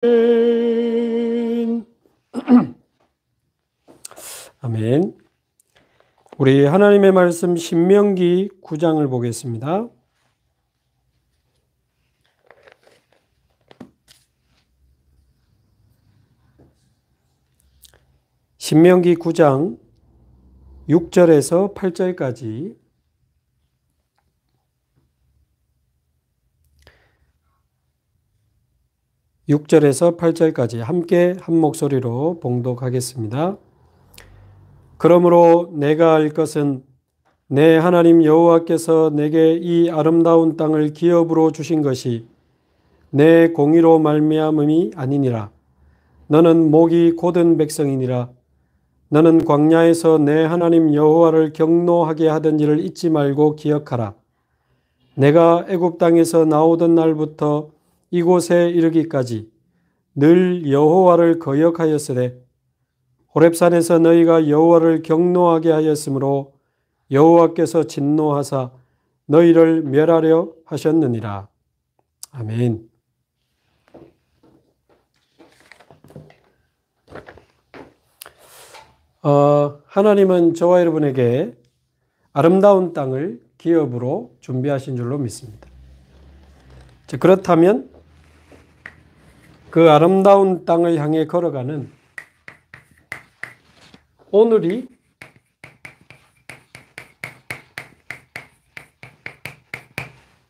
아멘. 우리 하나님의 말씀 신명기 9장을 보겠습니다. 신명기 9장 6절에서 8절까지 6절에서 8절까지 함께 한 목소리로 봉독하겠습니다. 그러므로 내가 알 것은 내 하나님 여호와께서 내게 이 아름다운 땅을 기업으로 주신 것이 내 공의로 말미암음이 아니니라. 너는 목이 고든 백성이니라. 너는 광야에서 내 하나님 여호와를 경노하게 하던 일을 잊지 말고 기억하라. 내가 애굽 땅에서 나오던 날부터 이곳에 이르기까지 늘 여호와를 거역하였으되 호렙산에서 너희가 여호와를 경노하게 하였으므로 여호와께서 진노하사 너희를 멸하려 하셨느니라. 아멘. 어, 하나님은 저와 여러분에게 아름다운 땅을 기업으로 준비하신 줄로 믿습니다. 그렇다면 그 아름다운 땅을 향해 걸어가는 오늘이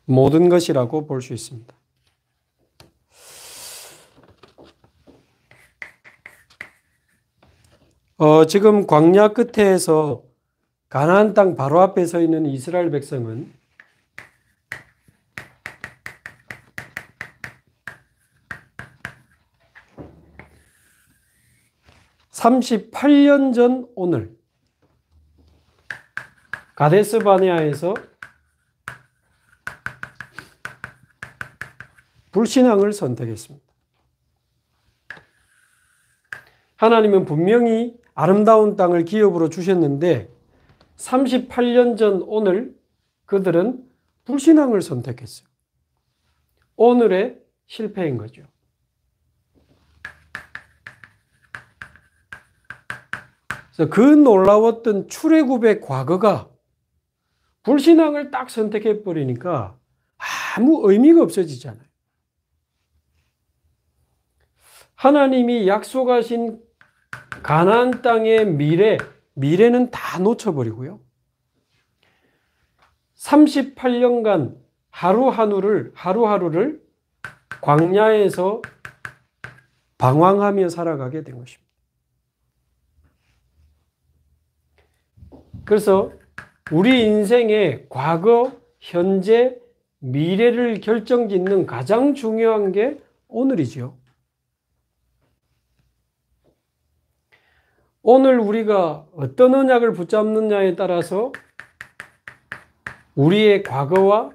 모든 것이라고 볼 수 있습니다. 어, 지금 광야 끝에서 가나안 땅 바로 앞에 서 있는 이스라엘 백성은 38년 전 오늘 가데스 바네아에서 불신앙을 선택했습니다. 하나님은 분명히 아름다운 땅을 기업으로 주셨는데 38년 전 오늘 그들은 불신앙을 선택했어요. 오늘의 실패인 거죠. 그래서 그 놀라웠던 출애굽의 과거가 불신앙을 딱 선택해 버리니까 아무 의미가 없어지잖아요. 하나님이 약속하신 가나안 땅의 미래, 미래는 다 놓쳐버리고요. 38년간 하루하루를 하루하루를 광야에서 방황하며 살아가게 된 것입니다. 그래서 우리 인생의 과거, 현재, 미래를 결정짓는 가장 중요한 게 오늘이죠. 오늘 우리가 어떤 언약을 붙잡느냐에 따라서 우리의 과거와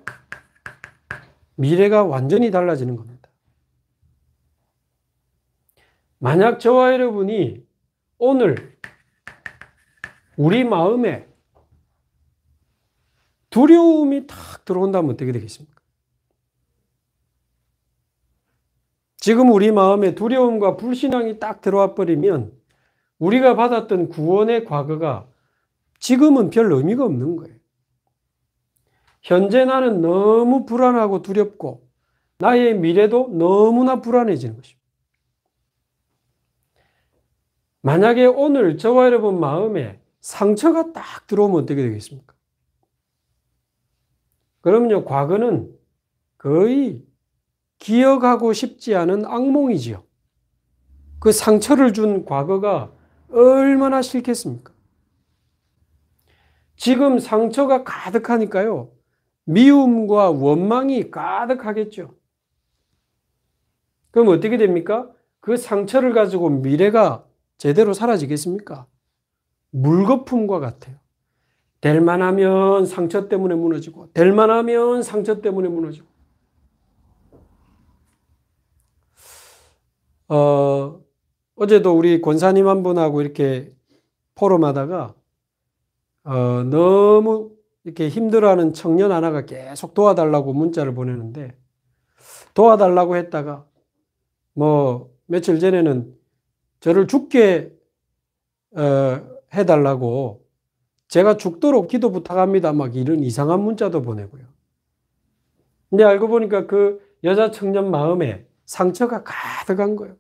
미래가 완전히 달라지는 겁니다. 만약 저와 여러분이 오늘 우리 마음에 두려움이 탁 들어온다면 어떻게 되겠습니까? 지금 우리 마음에 두려움과 불신앙이 딱 들어와 버리면 우리가 받았던 구원의 과거가 지금은 별 의미가 없는 거예요. 현재 나는 너무 불안하고 두렵고 나의 미래도 너무나 불안해지는 것입니다. 만약에 오늘 저와 여러분 마음에 상처가 딱 들어오면 어떻게 되겠습니까? 그럼요, 과거는 거의 기억하고 싶지 않은 악몽이지요. 그 상처를 준 과거가 얼마나 싫겠습니까? 지금 상처가 가득하니까요. 미움과 원망이 가득하겠죠. 그럼 어떻게 됩니까? 그 상처를 가지고 미래가 제대로 사라지겠습니까? 물거품과 같아요. 될 만하면 상처 때문에 무너지고, 될 만하면 상처 때문에 무너지고. 어, 어제도 우리 권사님 한 분하고 이렇게 포럼하다가, 어, 너무 이렇게 힘들어하는 청년 하나가 계속 도와달라고 문자를 보내는데, 도와달라고 했다가, 뭐, 며칠 전에는 저를 죽게, 어, 해달라고 제가 죽도록 기도 부탁합니다. 막 이런 이상한 문자도 보내고요. 근데 알고 보니까 그 여자 청년 마음에 상처가 가득한 거예요.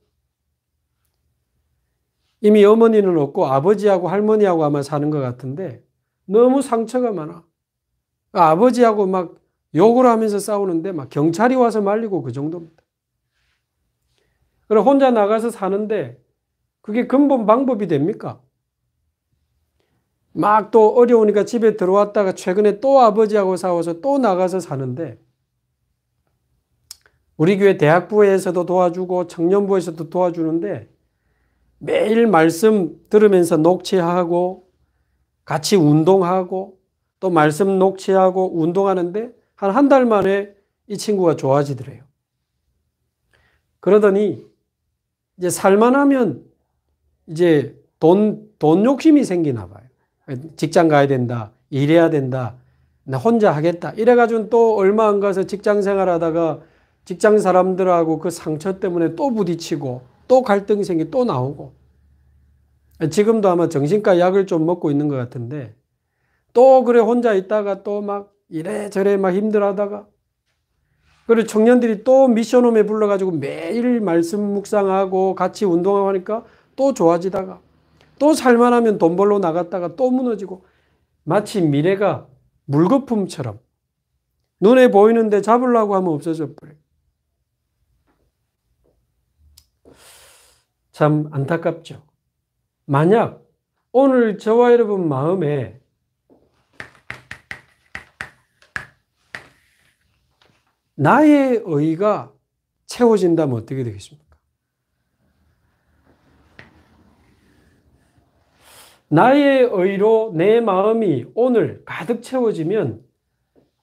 이미 어머니는 없고 아버지하고 할머니하고 아마 사는 것 같은데 너무 상처가 많아. 아버지하고 막 욕을 하면서 싸우는데 막 경찰이 와서 말리고 그 정도입니다. 그럼 혼자 나가서 사는데 그게 근본 방법이 됩니까? 막또 어려우니까 집에 들어왔다가 최근에 또 아버지하고 싸워서 또 나가서 사는데 우리 교회 대학부에서도 도와주고 청년부에서도 도와주는데 매일 말씀 들으면서 녹취하고 같이 운동하고 또 말씀 녹취하고 운동하는데 한 한 달 만에 이 친구가 좋아지더래요. 그러더니 이제 살만하면 이제 돈, 돈 욕심이 생기나 봐요. 직장 가야 된다. 일해야 된다. 나 혼자 하겠다. 이래가지고 또 얼마 안 가서 직장 생활하다가 직장 사람들하고 그 상처 때문에 또 부딪히고 또 갈등이 생기 또 나오고 지금도 아마 정신과 약을 좀 먹고 있는 것 같은데 또 그래 혼자 있다가 또 막 이래저래 막 힘들하다가 어 그리고 청년들이 또 미션홈에 불러가지고 매일 말씀 묵상하고 같이 운동하고 하니까 또 좋아지다가 또 살만하면 돈 벌러 나갔다가 또 무너지고 마치 미래가 물거품처럼 눈에 보이는데 잡으려고 하면 없어져 버려. 참 안타깝죠. 만약 오늘 저와 여러분 마음에 나의 의가 채워진다면 어떻게 되겠습니까? 나의 의로 내 마음이 오늘 가득 채워지면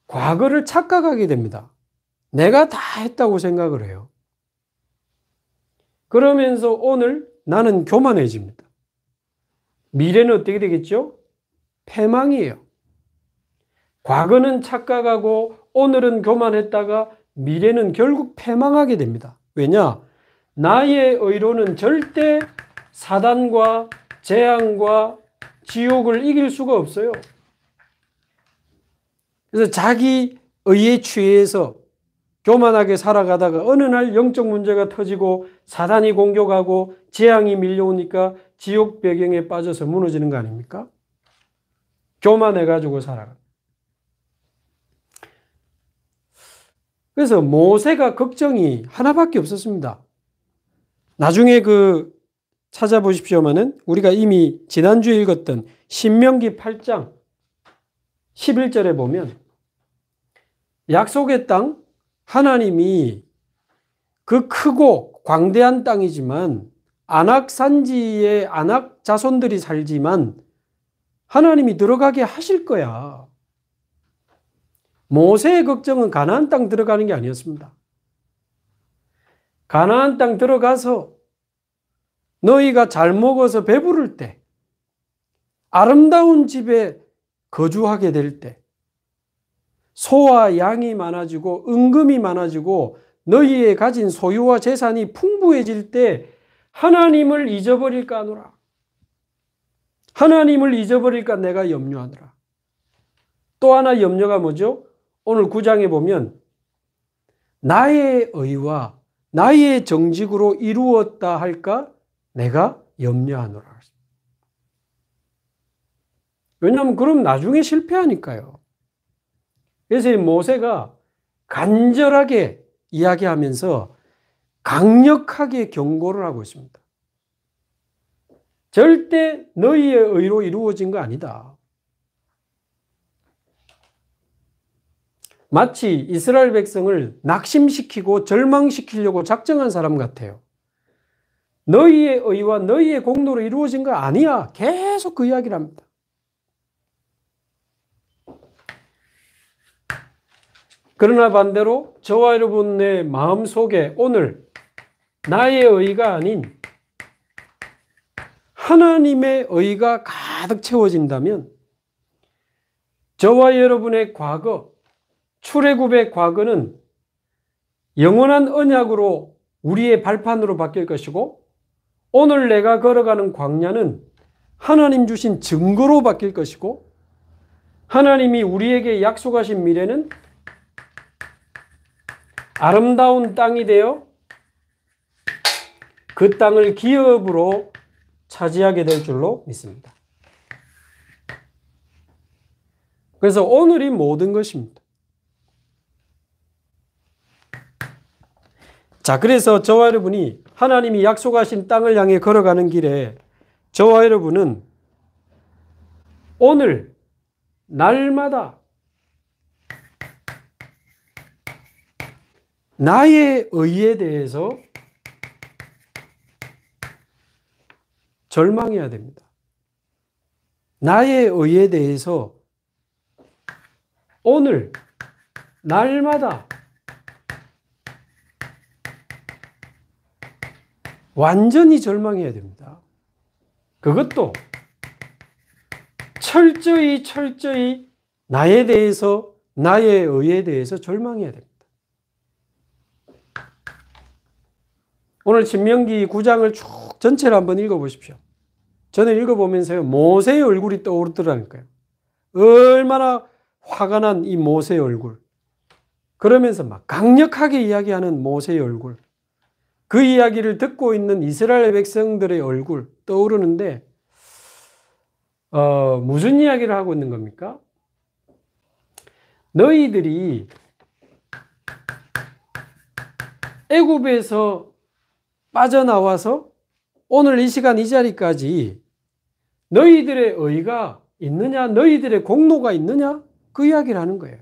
과거를 착각하게 됩니다. 내가 다 했다고 생각을 해요. 그러면서 오늘 나는 교만해집니다. 미래는 어떻게 되겠죠? 패망이에요. 과거는 착각하고 오늘은 교만했다가 미래는 결국 패망하게 됩니다. 왜냐? 나의 의로는 절대 사단과 재앙과 지옥을 이길 수가 없어요. 그래서 자기 의에 취해서 교만하게 살아가다가 어느 날 영적 문제가 터지고 사단이 공격하고 재앙이 밀려오니까 지옥 배경에 빠져서 무너지는 거 아닙니까? 교만해가지고 살아가. 그래서 모세가 걱정이 하나밖에 없었습니다. 나중에 그 찾아보십시오만은 우리가 이미 지난주에 읽었던 신명기 8장 11절에 보면 약속의 땅 하나님이 그 크고 광대한 땅이지만 안악 산지에 안악 자손들이 살지만 하나님이 들어가게 하실 거야. 모세의 걱정은 가나안 땅 들어가는 게 아니었습니다. 가나안 땅 들어가서 너희가 잘 먹어서 배부를 때, 아름다운 집에 거주하게 될 때, 소와 양이 많아지고 은금이 많아지고 너희의 가진 소유와 재산이 풍부해질 때 하나님을 잊어버릴까 하노라. 하나님을 잊어버릴까 내가 염려하노라. 또 하나 염려가 뭐죠? 오늘 구장에 보면 나의 의와 나의 정직으로 이루었다 할까? 내가 염려하노라. 왜냐하면 그럼 나중에 실패하니까요. 그래서 모세가 간절하게 이야기하면서 강력하게 경고를 하고 있습니다. 절대 너희의 의로 이루어진 거 아니다. 마치 이스라엘 백성을 낙심시키고 절망시키려고 작정한 사람 같아요. 너희의 의와 너희의 공로로 이루어진 거 아니야. 계속 그 이야기를 합니다. 그러나 반대로 저와 여러분의 마음 속에 오늘 나의 의가 아닌 하나님의 의가 가득 채워진다면 저와 여러분의 과거, 출애굽의 과거는 영원한 언약으로 우리의 발판으로 바뀔 것이고 오늘 내가 걸어가는 광야는 하나님 주신 증거로 바뀔 것이고 하나님이 우리에게 약속하신 미래는 아름다운 땅이 되어 그 땅을 기업으로 차지하게 될 줄로 믿습니다. 그래서 오늘이 모든 것입니다. 자, 그래서 저와 여러분이 하나님이 약속하신 땅을 향해 걸어가는 길에 저와 여러분은 오늘 날마다 나의 의에 대해서 절망해야 됩니다. 나의 의에 대해서 오늘 날마다 완전히 절망해야 됩니다. 그것도 철저히 철저히 나에 대해서 나의 의에 대해서 절망해야 됩니다. 오늘 신명기 9장을 쭉 전체를 한번 읽어보십시오. 저는 읽어보면서 모세의 얼굴이 떠오르더라니까요. 얼마나 화가 난 이 모세의 얼굴. 그러면서 막 강력하게 이야기하는 모세의 얼굴. 그 이야기를 듣고 있는 이스라엘 백성들의 얼굴 떠오르는데 어, 무슨 이야기를 하고 있는 겁니까? 너희들이 애굽에서 빠져나와서 오늘 이 시간 이 자리까지 너희들의 의가 있느냐, 너희들의 공로가 있느냐 그 이야기를 하는 거예요.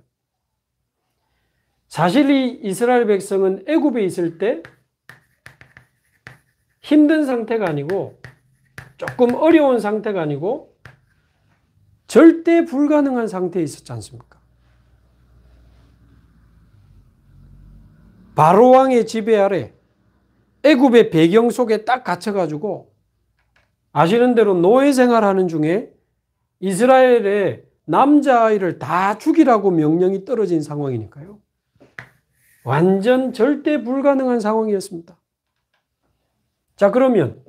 사실 이 이스라엘 백성은 애굽에 있을 때 힘든 상태가 아니고 조금 어려운 상태가 아니고 절대 불가능한 상태에 있었지 않습니까? 바로왕의 지배 아래 애굽의 배경 속에 딱 갇혀가지고 아시는 대로 노예 생활하는 중에 이스라엘의 남자아이를 다 죽이라고 명령이 떨어진 상황이니까요. 완전 절대 불가능한 상황이었습니다. 자, 그러면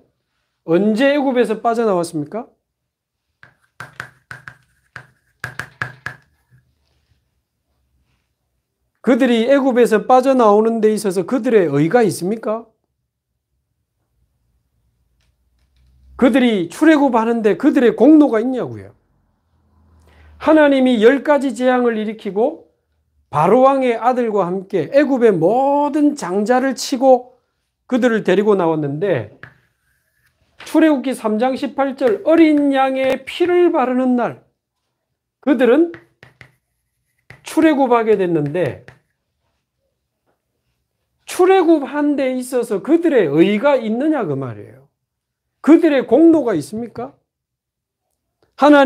언제 애굽에서 빠져나왔습니까? 그들이 애굽에서 빠져나오는 데 있어서 그들의 의가 있습니까? 그들이 출애굽하는데 그들의 공로가 있냐고요. 하나님이 열 가지 재앙을 일으키고 바로왕의 아들과 함께 애굽의 모든 장자를 치고 그들을 데리고 나왔는데 출애굽기 3장 18절 어린 양의 피를 바르는 날 그들은 출애굽하게 됐는데 출애굽한 데 있어서 그들의 의가 있느냐 그 말이에요. 그들의 공로가 있습니까?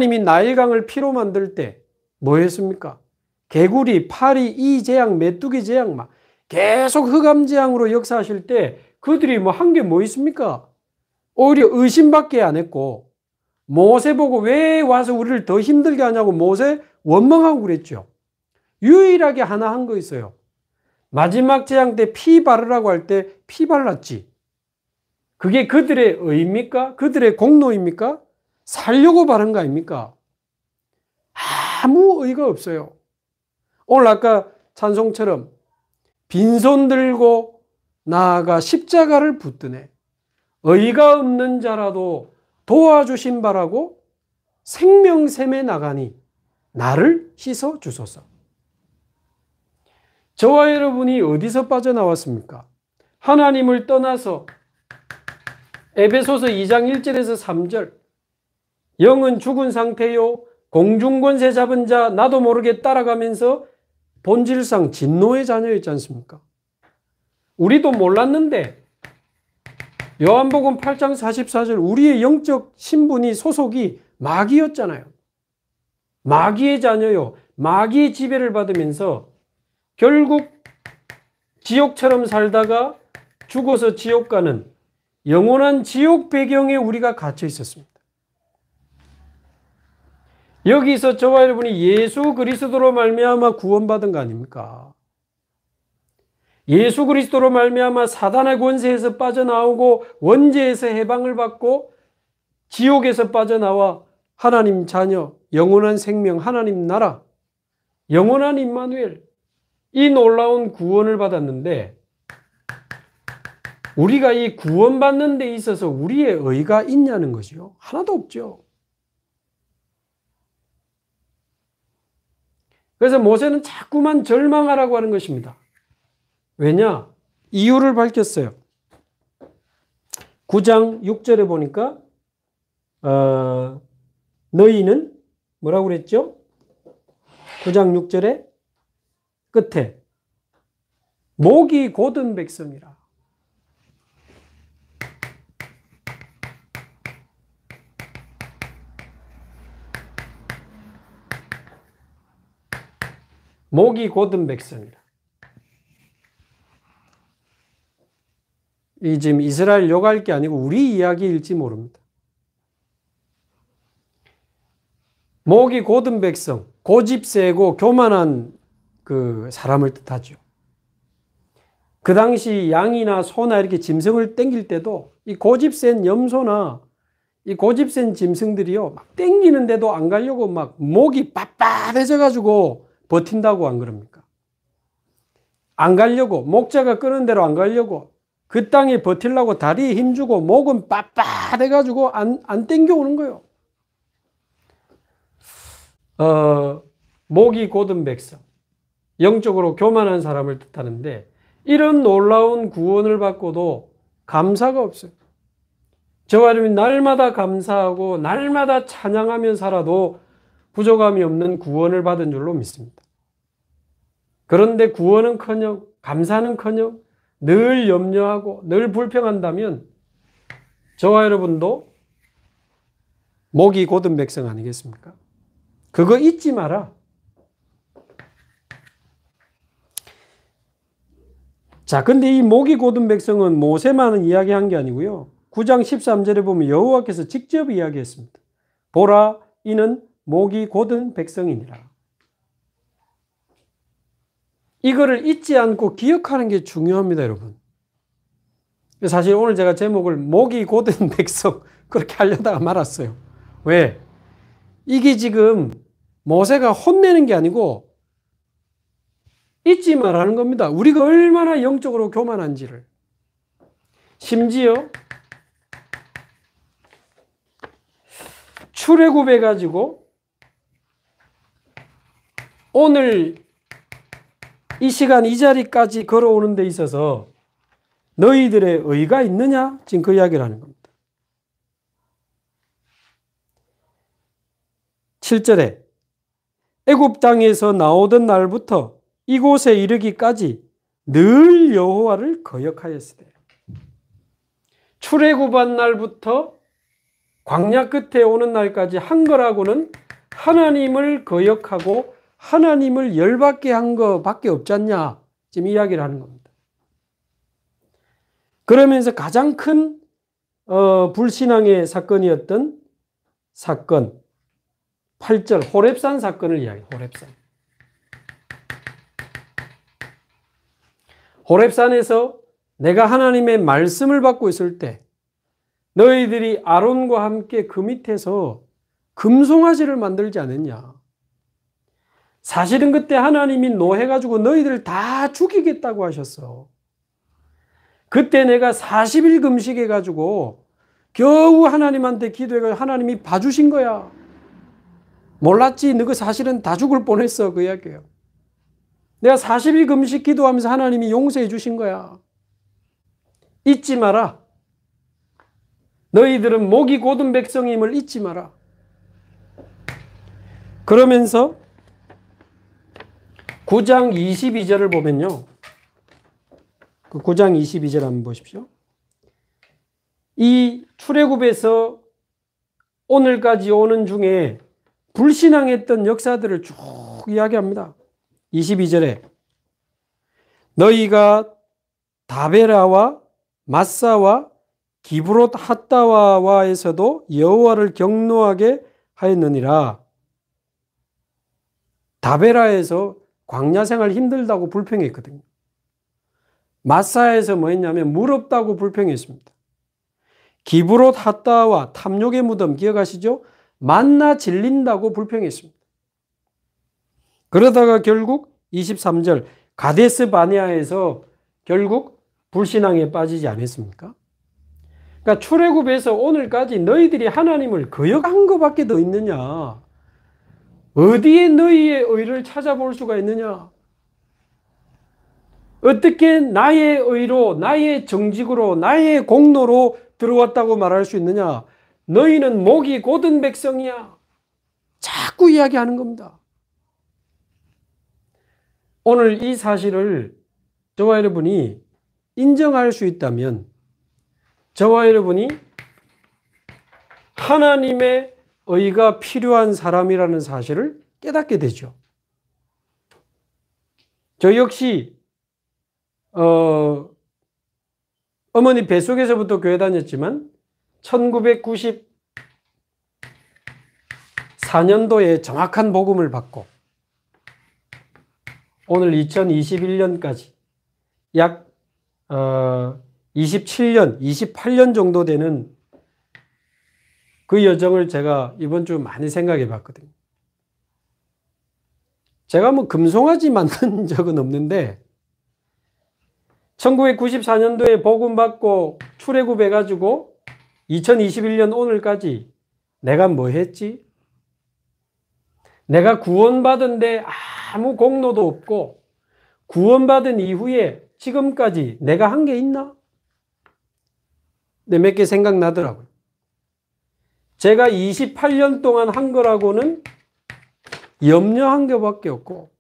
하나님이 나일강을 피로 만들 때 뭐 했습니까? 개구리, 파리, 이 재앙, 메뚜기 재앙 막 계속 흑암 재앙으로 역사하실 때 그들이 뭐 한게뭐 뭐 있습니까? 오히려 의심밖에 안 했고 모세 보고 왜 와서 우리를 더 힘들게 하냐고 모세 원망하고 그랬죠. 유일하게 하나 한 거 있어요. 마지막 재앙 때 피 바르라고 할 때 피 발랐지. 그게 그들의 의입니까? 그들의 공로입니까? 살려고 바른 거 아닙니까? 아무 의가 없어요. 오늘 아까 찬송처럼 빈손 들고 나아가 십자가를 붙드네. 의가 없는 자라도 도와주신 바라고 생명샘에 나가니 나를 씻어 주소서. 저와 여러분이 어디서 빠져나왔습니까? 하나님을 떠나서 에베소서 2장 1절에서 3절 영은 죽은 상태요 공중권세 잡은 자 나도 모르게 따라가면서 본질상 진노의 자녀였지 않습니까? 우리도 몰랐는데 요한복음 8장 44절 우리의 영적 신분이 소속이 마귀였잖아요. 마귀의 자녀요. 마귀의 지배를 받으면서 결국 지옥처럼 살다가 죽어서 지옥 가는 영원한 지옥 배경에 우리가 갇혀 있었습니다. 여기서 저와 여러분이 예수 그리스도로 말미암아 구원받은 거 아닙니까? 예수 그리스도로 말미암아 사단의 권세에서 빠져나오고 원죄에서 해방을 받고 지옥에서 빠져나와 하나님 자녀, 영원한 생명, 하나님 나라, 영원한 임마누엘 이 놀라운 구원을 받았는데 우리가 이 구원받는 데 있어서 우리의 의가 있냐는 거요 하나도 없죠. 그래서 모세는 자꾸만 절망하라고 하는 것입니다. 왜냐? 이유를 밝혔어요. 9장 6절에 보니까 어, 너희는 뭐라고 그랬죠? 9장 6절에 끝에 목이 고든 백성이라. 목이 고든 백성이라. 이 지금 이스라엘 욕할 게 아니고 우리 이야기일지 모릅니다. 목이 고든 백성, 고집세고 교만한 그 사람을 뜻하죠. 그 당시 양이나 소나 이렇게 짐승을 땡길 때도 이 고집센 염소나 이 고집센 짐승들이요 막 땡기는데도 안 가려고 막 목이 빳빳해져 가지고 버틴다고 안 그럽니까? 안 가려고 목자가 끄는 대로 안 가려고 그 땅에 버틸라고 다리에 힘주고 목은 빳빳해가지고 안, 안 땡겨오는 거예요. 어, 목이 고든 백성. 영적으로 교만한 사람을 뜻하는데 이런 놀라운 구원을 받고도 감사가 없어요. 저와 여러분 날마다 감사하고 날마다 찬양하며 살아도 부족함이 없는 구원을 받은 줄로 믿습니다. 그런데 구원은커녕 감사는커녕 늘 염려하고 늘 불평한다면 저와 여러분도 목이 고든 백성 아니겠습니까? 그거 잊지 마라. 자, 근데 이 목이 고든 백성은 모세만은 이야기한 게 아니고요. 9장 13절에 보면 여호와께서 직접 이야기했습니다. 보라, 이는 목이 고든 백성이니라. 이거를 잊지 않고 기억하는 게 중요합니다, 여러분. 사실 오늘 제가 제목을 목이 고된 백성 그렇게 하려다가 말았어요. 왜? 이게 지금 모세가 혼내는 게 아니고 잊지 말라는 겁니다. 우리가 얼마나 영적으로 교만한지를. 심지어 출애굽해 가지고 오늘 이 시간 이 자리까지 걸어오는 데 있어서 너희들의 의가 있느냐? 지금 그 이야기를 하는 겁니다. 7절에 애굽 땅에서 나오던 날부터 이곳에 이르기까지 늘 여호와를 거역하였으되 출애굽한 날부터 광야 끝에 오는 날까지 한 거라고는 하나님을 거역하고 하나님을 열받게 한 거밖에 없잖냐 지금 이야기를 하는 겁니다. 그러면서 가장 큰 어, 불신앙의 사건이었던 사건 8절 호랩산 사건을 이야기 호랩산 호랩산에서 내가 하나님의 말씀을 받고 있을 때 너희들이 아론과 함께 그 밑에서 금송아지를 만들지 않았냐 사실은 그때 하나님이 노해가지고 너희들 다 죽이겠다고 하셨어. 그때 내가 40일 금식해가지고 겨우 하나님한테 기도해가 하나님이 봐주신 거야. 몰랐지. 너가 사실은 다 죽을 뻔했어. 그 이야기예요. 내가 40일 금식 기도하면서 하나님이 용서해 주신 거야. 잊지 마라. 너희들은 목이 고든 백성임을 잊지 마라. 그러면서 9장 22절을 보면요. 그 9장 22절 한번 보십시오. 이 출애굽에서 오늘까지 오는 중에 불신앙했던 역사들을 쭉 이야기합니다. 22절에 너희가 다베라와 마사와 기브롯 핫다와와에서도 여호와를 경노하게 하였느니라. 다베라에서 광야 생활 힘들다고 불평했거든요. 마사에서 뭐 했냐면 무럽다고 불평했습니다. 기브롯 핫다와 탐욕의 무덤 기억하시죠? 만나 질린다고 불평했습니다. 그러다가 결국 23절 가데스 바네아에서 결국 불신앙에 빠지지 않았습니까? 그러니까 출애굽에서 오늘까지 너희들이 하나님을 거역한 것밖에 더 있느냐? 어디에 너희의 의를 찾아볼 수가 있느냐? 어떻게 나의 의로, 나의 정직으로, 나의 공로로 들어왔다고 말할 수 있느냐? 너희는 목이 고든 백성이야. 자꾸 이야기하는 겁니다. 오늘 이 사실을 저와 여러분이 인정할 수 있다면 저와 여러분이 하나님의 의가 필요한 사람이라는 사실을 깨닫게 되죠. 저 역시 어, 어머니 뱃속에서부터 교회 다녔지만 1994년도에 정확한 복음을 받고 오늘 2021년까지 약 어, 27년, 28년 정도 되는 그 여정을 제가 이번 주 많이 생각해 봤거든요. 제가 뭐 금송아지 만든 적은 없는데 1994년도에 복음 받고 출애굽해 가지고 2021년 오늘까지 내가 뭐 했지? 내가 구원받은데 아무 공로도 없고 구원받은 이후에 지금까지 내가 한 게 있나? 네, 몇개 생각나더라고요. 제가 28년 동안 한 거라고는 염려한 것밖에 없고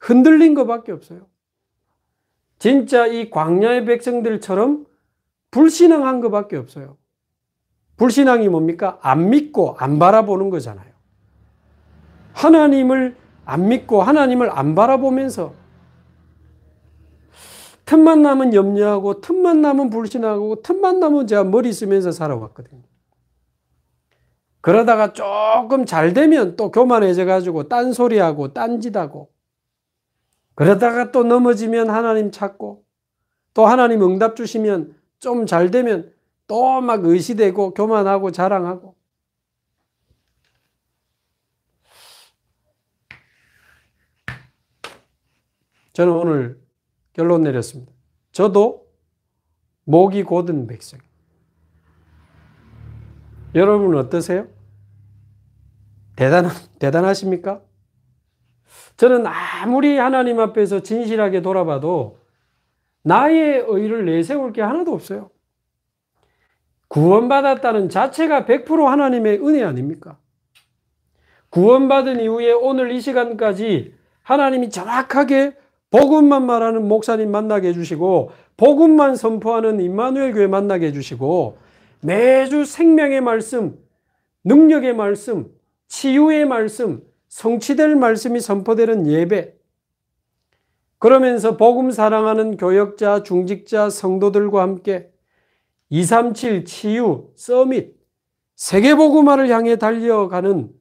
흔들린 것밖에 없어요. 진짜 이 광야의 백성들처럼 불신앙한 것밖에 없어요. 불신앙이 뭡니까? 안 믿고 안 바라보는 거잖아요. 하나님을 안 믿고 하나님을 안 바라보면서 틈만 나면 염려하고 틈만 나면 불신하고 틈만 나면 제가 머리 쓰면서 살아왔거든요. 그러다가 조금 잘 되면 또 교만해져 가지고 딴소리하고 딴짓하고 그러다가 또 넘어지면 하나님 찾고 또 하나님 응답 주시면 좀 잘 되면 또 막 의시되고 교만하고 자랑하고 저는 오늘 결론 내렸습니다. 저도 목이 고든 백성. 여러분 어떠세요? 대단, 대단하십니까? 저는 아무리 하나님 앞에서 진실하게 돌아봐도 나의 의를 내세울 게 하나도 없어요. 구원받았다는 자체가 100% 하나님의 은혜 아닙니까? 구원받은 이후에 오늘 이 시간까지 하나님이 정확하게 복음만 말하는 목사님 만나게 해주시고, 복음만 선포하는 임마누엘 교회 만나게 해주시고, 매주 생명의 말씀, 능력의 말씀, 치유의 말씀, 성취될 말씀이 선포되는 예배. 그러면서 복음 사랑하는 교역자, 중직자, 성도들과 함께 237 치유 서밋 세계 복음화를 향해 달려가는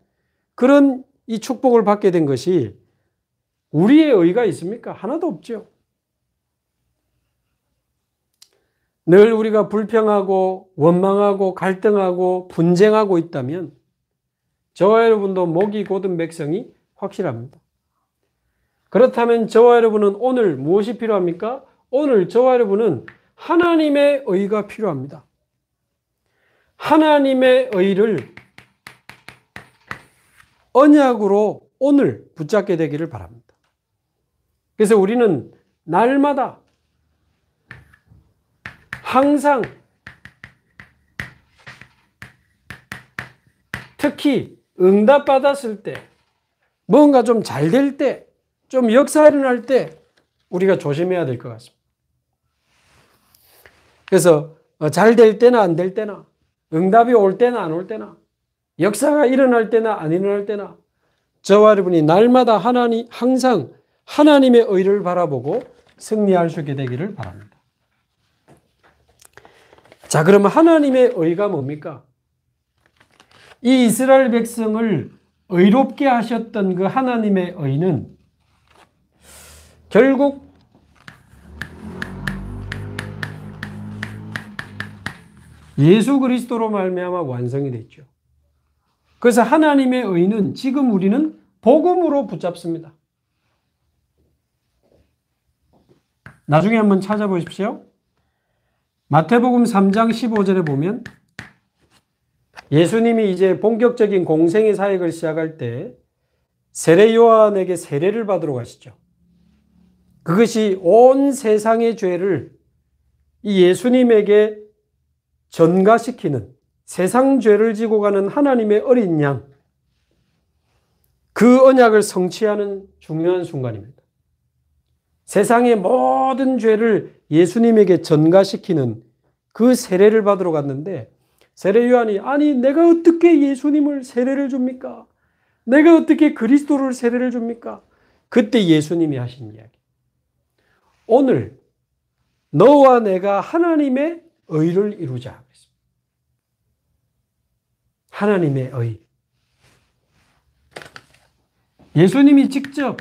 그런 이 축복을 받게 된 것이 우리의 의가 있습니까? 하나도 없죠. 늘 우리가 불평하고 원망하고 갈등하고 분쟁하고 있다면 저와 여러분도 목이 곧은 백성이 확실합니다. 그렇다면 저와 여러분은 오늘 무엇이 필요합니까? 오늘 저와 여러분은 하나님의 의가 필요합니다. 하나님의 의를 언약으로 오늘 붙잡게 되기를 바랍니다. 그래서 우리는 날마다 항상 특히 응답받았을 때, 뭔가 좀 잘 될 때, 좀 역사 일어날 때, 우리가 조심해야 될 것 같습니다. 그래서 어, 잘될 때나 안 될 때나, 응답이 올 때나 안 올 때나, 역사가 일어날 때나 안 일어날 때나, 저와 여러분이 날마다 하나님, 항상 하나님의 의를 바라보고 승리할 수 있게 되기를 바랍니다. 자, 그러면 하나님의 의가 뭡니까? 이 이스라엘 백성을 의롭게 하셨던 그 하나님의 의는 결국 예수 그리스도로 말미암아 완성이 됐죠. 그래서 하나님의 의는 지금 우리는 복음으로 붙잡습니다. 나중에 한번 찾아보십시오. 마태복음 3장 15절에 보면 예수님이 이제 본격적인 공생의 사역을 시작할 때 세례 요한에게 세례를 받으러 가시죠. 그것이 온 세상의 죄를 이 예수님에게 전가시키는 세상 죄를 지고 가는 하나님의 어린 양, 그 언약을 성취하는 중요한 순간입니다. 세상의 모든 죄를 예수님에게 전가시키는 그 세례를 받으러 갔는데 세례 요한이 아니 내가 어떻게 예수님을 세례를 줍니까? 내가 어떻게 그리스도를 세례를 줍니까? 그때 예수님이 하신 이야기. 오늘 너와 내가 하나님의 의를 이루자. 하나님의 의. 예수님이 직접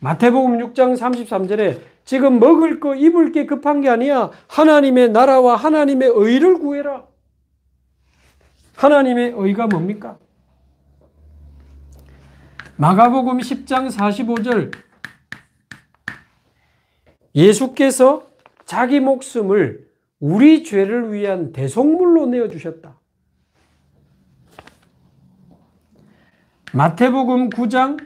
마태복음 6장 33절에 지금 먹을 거 입을 게 급한 게 아니야. 하나님의 나라와 하나님의 의를 구해라. 하나님의 의가 뭡니까? 마가복음 10장 45절 예수께서 자기 목숨을 우리 죄를 위한 대속물로 내어 주셨다. 마태복음 9장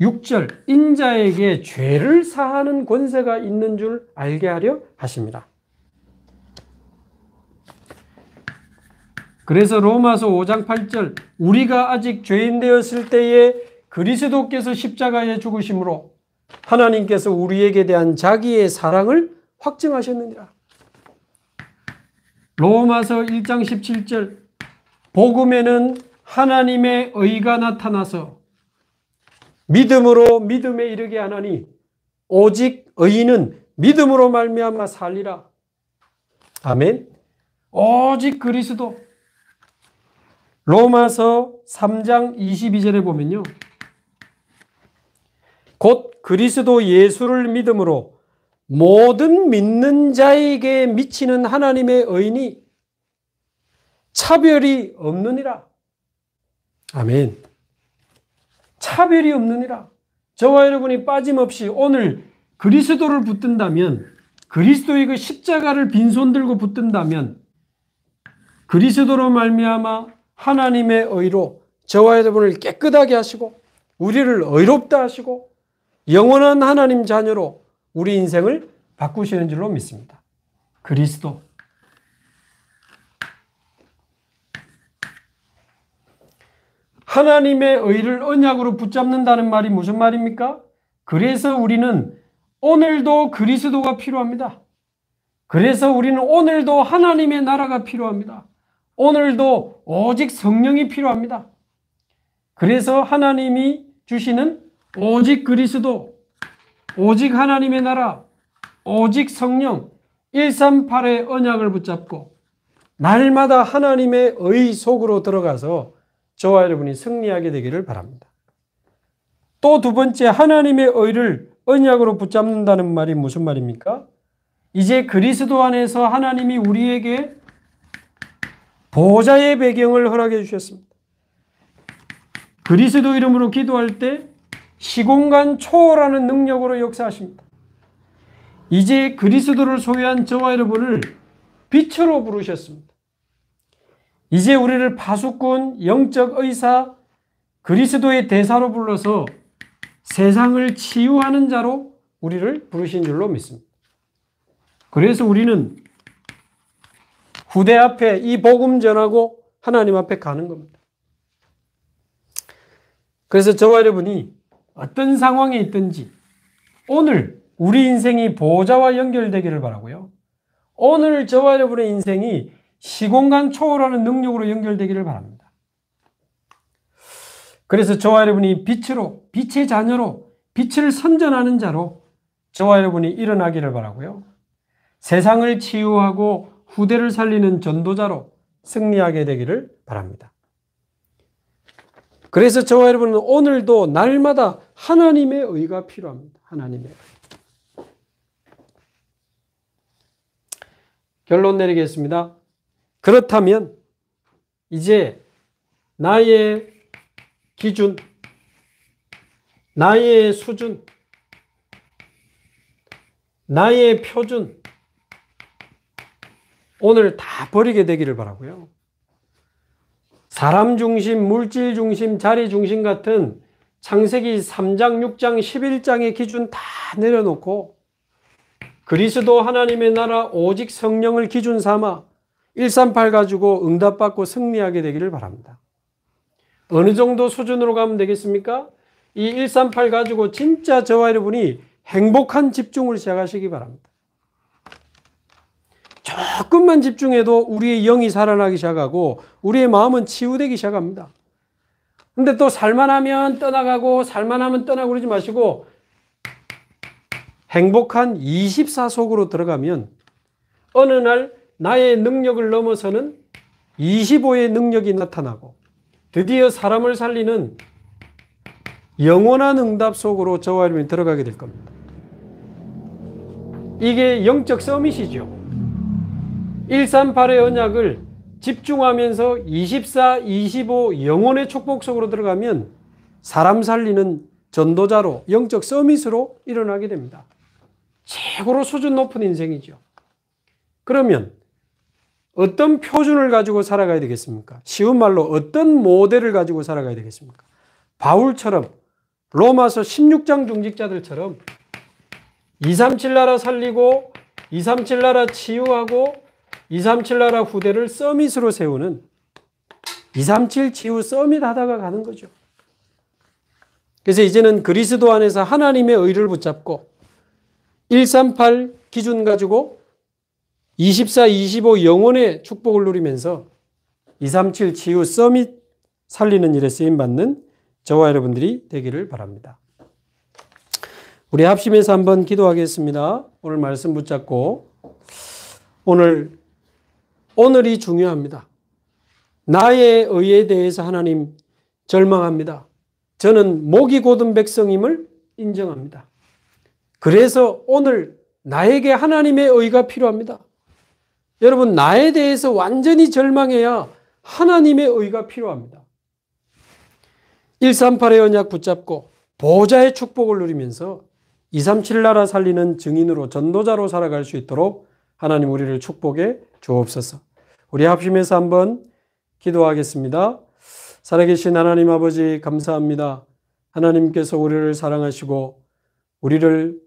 6절 인자에게 죄를 사하는 권세가 있는 줄 알게 하려 하십니다. 그래서 로마서 5장 8절 우리가 아직 죄인 되었을 때에 그리스도께서 십자가에 죽으심으로 하나님께서 우리에게 대한 자기의 사랑을 확증하셨느니라. 로마서 1장 17절 복음에는 하나님의 의가 나타나서 믿음으로 믿음에 이르게 하나니 오직 의인은 믿음으로 말미암아 살리라. 아멘. 오직 그리스도 로마서 3장 22절에 보면요. 곧 그리스도 예수를 믿음으로 모든 믿는 자에게 미치는 하나님의 의인이 차별이 없느니라. 아멘. 차별이 없느니라. 저와 여러분이 빠짐없이 오늘 그리스도를 붙든다면 그리스도의 그 십자가를 빈손 들고 붙든다면 그리스도로 말미암아 하나님의 의로 저와 여러분을 깨끗하게 하시고 우리를 의롭다 하시고 영원한 하나님 자녀로 우리 인생을 바꾸시는 줄로 믿습니다. 그리스도. 하나님의 의를 언약으로 붙잡는다는 말이 무슨 말입니까? 그래서 우리는 오늘도 그리스도가 필요합니다. 그래서 우리는 오늘도 하나님의 나라가 필요합니다. 오늘도 오직 성령이 필요합니다. 그래서 하나님이 주시는 오직 그리스도, 오직 하나님의 나라, 오직 성령, 138의 언약을 붙잡고 날마다 하나님의 의 속으로 들어가서 저와 여러분이 승리하게 되기를 바랍니다. 또 두 번째 하나님의 의를 언약으로 붙잡는다는 말이 무슨 말입니까? 이제 그리스도 안에서 하나님이 우리에게 보좌의 배경을 허락해 주셨습니다. 그리스도 이름으로 기도할 때 시공간 초월하는 능력으로 역사하십니다. 이제 그리스도를 소유한 저와 여러분을 빛으로 부르셨습니다. 이제 우리를 파수꾼, 영적 의사, 그리스도의 대사로 불러서 세상을 치유하는 자로 우리를 부르신 줄로 믿습니다. 그래서 우리는 부대 앞에 이 복음 전하고 하나님 앞에 가는 겁니다. 그래서 저와 여러분이 어떤 상황에 있든지 오늘 우리 인생이 보호자와 연결되기를 바라고요. 오늘 저와 여러분의 인생이 시공간 초월하는 능력으로 연결되기를 바랍니다. 그래서 저와 여러분이 빛으로, 빛의 자녀로, 빛을 선전하는 자로 저와 여러분이 일어나기를 바라고요. 세상을 치유하고 후대를 살리는 전도자로 승리하게 되기를 바랍니다. 그래서 저와 여러분은 오늘도 날마다 하나님의 의가 필요합니다. 하나님의 결론 내리겠습니다. 그렇다면 이제 나의 기준, 나의 수준, 나의 표준, 오늘 다 버리게 되기를 바라고요. 사람 중심, 물질 중심, 자리 중심 같은 창세기 3장, 6장, 11장의 기준 다 내려놓고 그리스도 하나님의 나라 오직 성령을 기준 삼아 138 가지고 응답받고 승리하게 되기를 바랍니다. 어느 정도 수준으로 가면 되겠습니까? 이 138 가지고 진짜 저와 여러분이 행복한 집중을 시작하시기 바랍니다. 조금만 집중해도 우리의 영이 살아나기 시작하고 우리의 마음은 치유되기 시작합니다. 근데 또 살만하면 떠나가고 살만하면 떠나고 그러지 마시고 행복한 24속으로 들어가면 어느 날 나의 능력을 넘어서는 25의 능력이 나타나고 드디어 사람을 살리는 영원한 응답 속으로 저와 여러분이 들어가게 될 겁니다. 이게 영적 서밋이죠. 138의 언약을 집중하면서 24, 25 영혼의 축복 속으로 들어가면 사람 살리는 전도자로 영적 서밋으로 일어나게 됩니다. 최고로 수준 높은 인생이죠. 그러면 어떤 표준을 가지고 살아가야 되겠습니까? 쉬운 말로 어떤 모델을 가지고 살아가야 되겠습니까? 바울처럼 로마서 16장 중직자들처럼 237 나라 살리고 237 나라 치유하고 237 나라 후대를 서밋으로 세우는 237치우 서밋 하다가 가는 거죠. 그래서 이제는 그리스도 안에서 하나님의 의를 붙잡고 138 기준 가지고 24, 25 영혼의 축복을 누리면서 237치우 서밋 살리는 일에 쓰임 받는 저와 여러분들이 되기를 바랍니다. 우리 합심해서 한번 기도하겠습니다. 오늘 말씀 붙잡고 오늘 오늘이 중요합니다. 나의 의에 대해서 하나님 절망합니다. 저는 목이 고든 백성임을 인정합니다. 그래서 오늘 나에게 하나님의 의가 필요합니다. 여러분, 나에 대해서 완전히 절망해야 하나님의 의가 필요합니다. 138의 언약 붙잡고 보좌의 축복을 누리면서 237 나라 살리는 증인으로 전도자로 살아갈 수 있도록 하나님 우리를 축복해 주옵소서. 우리 합심해서 한번 기도하겠습니다. 살아계신 하나님 아버지 감사합니다. 하나님께서 우리를 사랑하시고 우리를